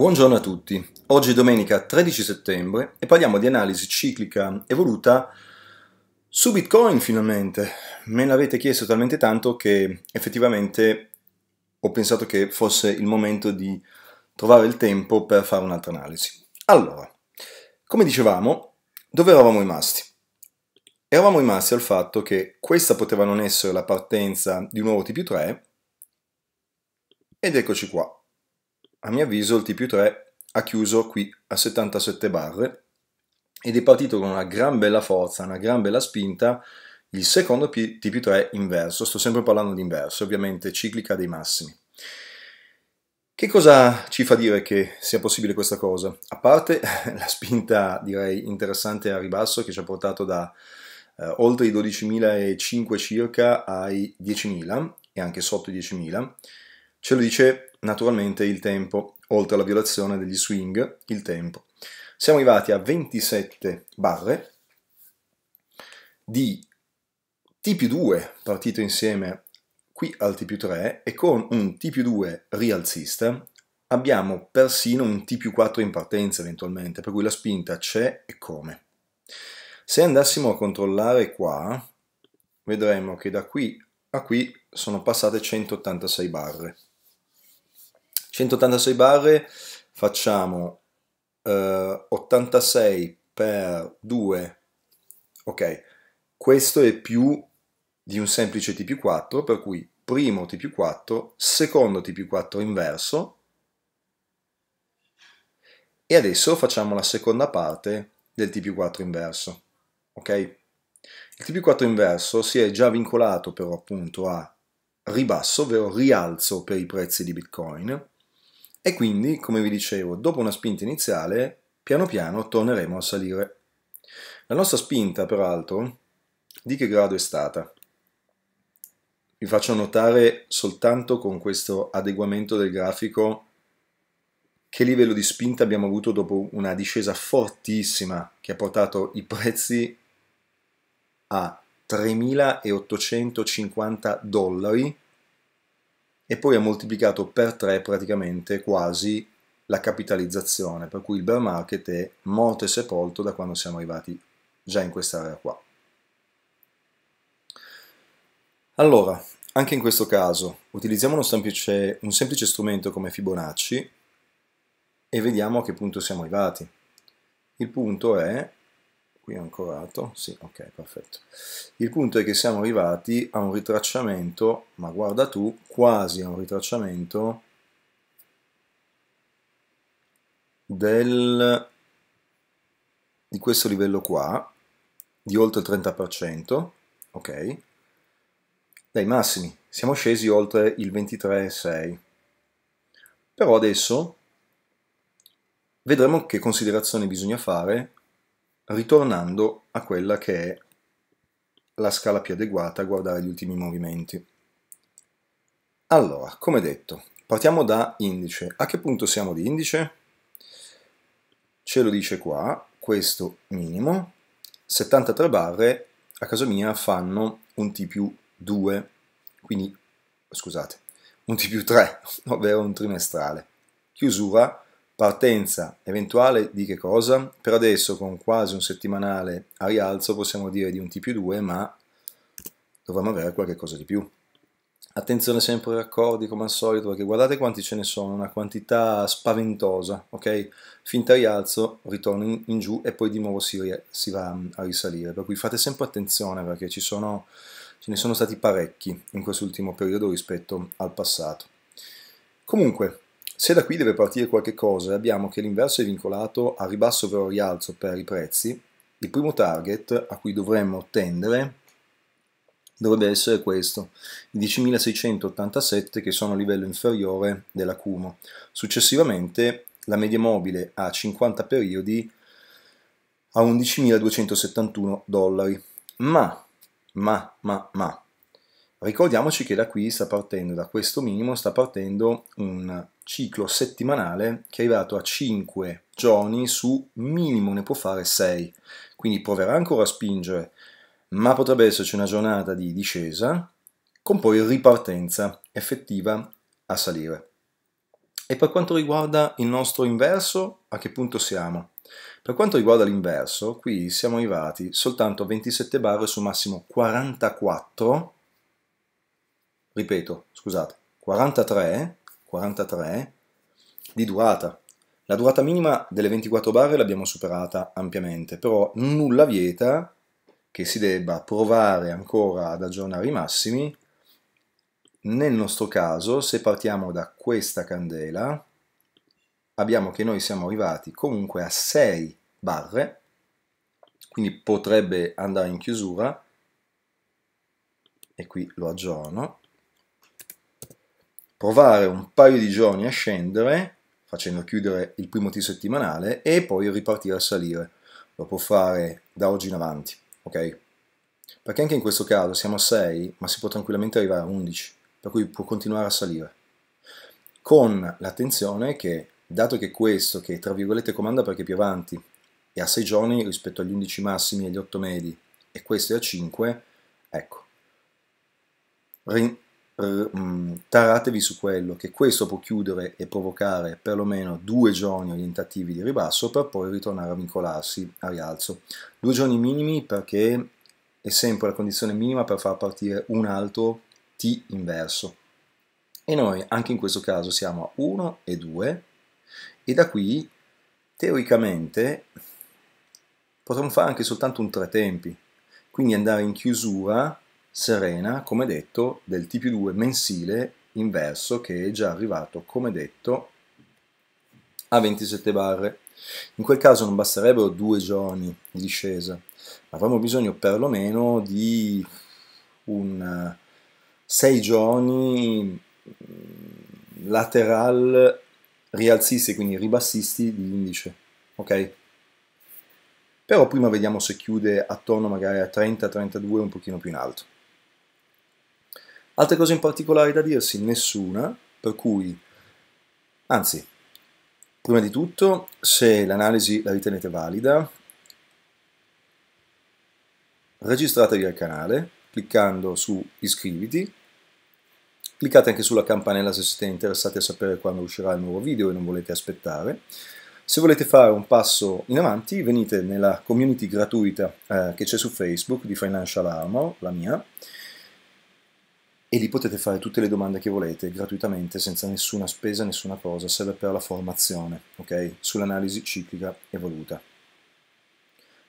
Buongiorno a tutti, oggi è domenica 13 settembre e parliamo di analisi ciclica evoluta su Bitcoin finalmente. Me l'avete chiesto talmente tanto che effettivamente ho pensato che fosse il momento di trovare il tempo per fare un'altra analisi. Allora, come dicevamo, dove eravamo rimasti? Eravamo rimasti al fatto che questa poteva non essere la partenza di un nuovo TP3 ed eccoci qua, a mio avviso il TP3 ha chiuso qui a 77 barre ed è partito con una gran bella forza, una gran bella spinta, il secondo TP3 inverso, sto sempre parlando di inverso, ovviamente ciclica dei massimi. Che cosa ci fa dire che sia possibile questa cosa? A parte la spinta, direi, interessante a ribasso che ci ha portato da eh, oltre i 12.005 circa ai 10.000 e anche sotto i 10.000, ce lo dice naturalmente il tempo, oltre alla violazione degli swing, il tempo. Siamo arrivati a 27 barre di T più 2 partito insieme qui al T più 3 e con un T più 2 rialzista abbiamo persino un T più 4 in partenza eventualmente, per cui la spinta c'è e come. Se andassimo a controllare qua, vedremo che da qui a qui sono passate 186 barre. 186 barre facciamo eh, 86 per 2 ok questo è più di un semplice t più 4 per cui primo t più 4 secondo t più 4 inverso e adesso facciamo la seconda parte del t più 4 inverso ok il t più 4 inverso si è già vincolato però appunto a ribasso ovvero rialzo per i prezzi di bitcoin e quindi, come vi dicevo, dopo una spinta iniziale, piano piano torneremo a salire. La nostra spinta, peraltro, di che grado è stata? Vi faccio notare soltanto con questo adeguamento del grafico che livello di spinta abbiamo avuto dopo una discesa fortissima che ha portato i prezzi a 3.850 dollari e poi ha moltiplicato per tre praticamente quasi la capitalizzazione, per cui il bear market è morto e sepolto da quando siamo arrivati già in quest'area qua. Allora, anche in questo caso utilizziamo un semplice, un semplice strumento come Fibonacci e vediamo a che punto siamo arrivati. Il punto è qui ancorato, sì, ok, perfetto. Il punto è che siamo arrivati a un ritracciamento, ma guarda tu, quasi a un ritracciamento del, di questo livello qua, di oltre il 30%, ok? Dai massimi, siamo scesi oltre il 23,6. Però adesso vedremo che considerazioni bisogna fare ritornando a quella che è la scala più adeguata a guardare gli ultimi movimenti. Allora, come detto, partiamo da indice. A che punto siamo di indice? Ce lo dice qua, questo minimo. 73 barre, a caso mia, fanno un T più 2, quindi, scusate, un T più 3, ovvero un trimestrale. Chiusura Partenza eventuale di che cosa? Per adesso con quasi un settimanale a rialzo possiamo dire di un T più 2, ma dovremmo avere qualche cosa di più. Attenzione sempre ai raccordi come al solito perché guardate quanti ce ne sono, una quantità spaventosa, ok? Finta rialzo, ritorno in, in giù e poi di nuovo si, si, va mm, a risalire, per cui fate sempre attenzione perché ci sono, ce ne sono stati parecchi in quest'ultimo periodo rispetto al passato. Comunque, se da qui deve partire qualche cosa e abbiamo che l'inverso è vincolato a ribasso vero rialzo per i prezzi, il primo target a cui dovremmo tendere dovrebbe essere questo, i 10.687 che sono a livello inferiore dell'acumo. Successivamente la media mobile a 50 periodi a 11.271 dollari. Ma, ma, ma, ma, ricordiamoci che da qui sta partendo, da questo minimo sta partendo un ciclo settimanale che è arrivato a 5 giorni su minimo ne può fare 6. Quindi proverà ancora a spingere, ma potrebbe esserci una giornata di discesa con poi ripartenza effettiva a salire. E per quanto riguarda il nostro inverso, a che punto siamo? Per quanto riguarda l'inverso, qui siamo arrivati soltanto a 27 barre su massimo 44, ripeto, scusate, 43 43 di durata. La durata minima delle 24 barre l'abbiamo superata ampiamente, però nulla vieta che si debba provare ancora ad aggiornare i massimi. Nel nostro caso, se partiamo da questa candela, abbiamo che noi siamo arrivati comunque a 6 barre, quindi potrebbe andare in chiusura, e qui lo aggiorno, provare un paio di giorni a scendere, facendo chiudere il primo T settimanale e poi ripartire a salire. Lo può fare da oggi in avanti, ok? Perché anche in questo caso siamo a 6, ma si può tranquillamente arrivare a 11, per cui può continuare a salire. Con l'attenzione che, dato che questo, che tra virgolette comanda perché è più avanti, è a 6 giorni rispetto agli 11 massimi e agli 8 medi, e questo è a 5, ecco, eh, mm, taratevi su quello, che questo può chiudere e provocare perlomeno due giorni orientativi di ribasso per poi ritornare a vincolarsi a rialzo. Due giorni minimi perché è sempre la condizione minima per far partire un altro T inverso. E noi anche in questo caso siamo a 1 e 2 e da qui teoricamente potremmo fare anche soltanto un tre tempi, quindi andare in chiusura serena, come detto, del TP2 mensile inverso che è già arrivato, come detto, a 27 barre. In quel caso non basterebbero due giorni di discesa, avremmo bisogno perlomeno di un 6 eh, giorni mm, lateral rialzisti, quindi ribassisti di indice, ok? Però prima vediamo se chiude attorno magari a 30-32 un pochino più in alto. Altre cose in particolare da dirsi? Nessuna, per cui, anzi, prima di tutto, se l'analisi la ritenete valida, registratevi al canale cliccando su iscriviti, cliccate anche sulla campanella se siete interessati a sapere quando uscirà il nuovo video e non volete aspettare. Se volete fare un passo in avanti, venite nella community gratuita eh, che c'è su Facebook di Financial Armor, la mia, e lì potete fare tutte le domande che volete gratuitamente senza nessuna spesa, nessuna cosa, serve per la formazione, ok? Sull'analisi ciclica evoluta.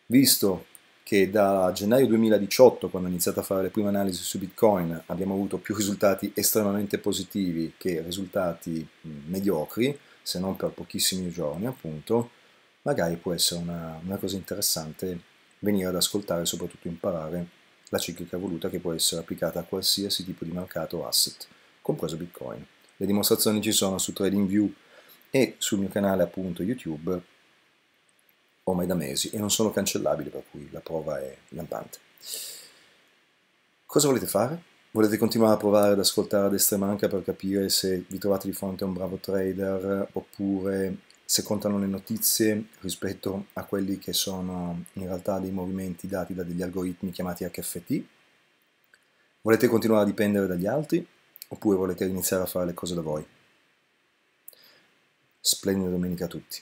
Visto che da gennaio 2018, quando ho iniziato a fare le prime analisi su Bitcoin, abbiamo avuto più risultati estremamente positivi che risultati mm, mediocri, se non per pochissimi giorni, appunto, magari può essere una, una cosa interessante venire ad ascoltare e soprattutto imparare la ciclica voluta che può essere applicata a qualsiasi tipo di mercato o asset, compreso Bitcoin. Le dimostrazioni ci sono su TradingView e sul mio canale appunto YouTube ormai da mesi e non sono cancellabili, per cui la prova è lampante. Cosa volete fare? Volete continuare a provare ad ascoltare ad destra per capire se vi trovate di fronte a un bravo trader oppure se contano le notizie rispetto a quelli che sono in realtà dei movimenti dati da degli algoritmi chiamati HFT? Volete continuare a dipendere dagli altri oppure volete iniziare a fare le cose da voi? Splendida domenica a tutti!